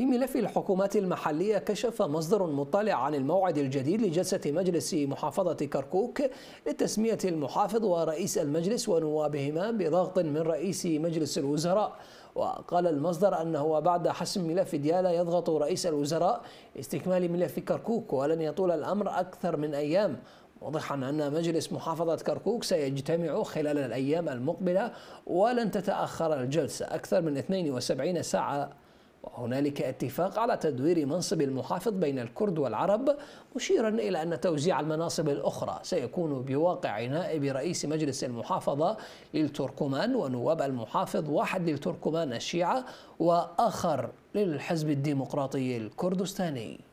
في ملف الحكومات المحلية كشف مصدر مطلع عن الموعد الجديد لجلسة مجلس محافظة كركوك لتسمية المحافظ ورئيس المجلس ونوابهما بضغط من رئيس مجلس الوزراء وقال المصدر أنه بعد حسم ملف ديالا يضغط رئيس الوزراء استكمال ملف كركوك ولن يطول الأمر أكثر من أيام واضحا أن مجلس محافظة كركوك سيجتمع خلال الأيام المقبلة ولن تتأخر الجلسة أكثر من 72 ساعة وهنالك اتفاق على تدوير منصب المحافظ بين الكرد والعرب مشيرا إلى أن توزيع المناصب الأخرى سيكون بواقع نائب رئيس مجلس المحافظة للتركمان ونواب المحافظ واحد للتركمان الشيعة وآخر للحزب الديمقراطي الكردستاني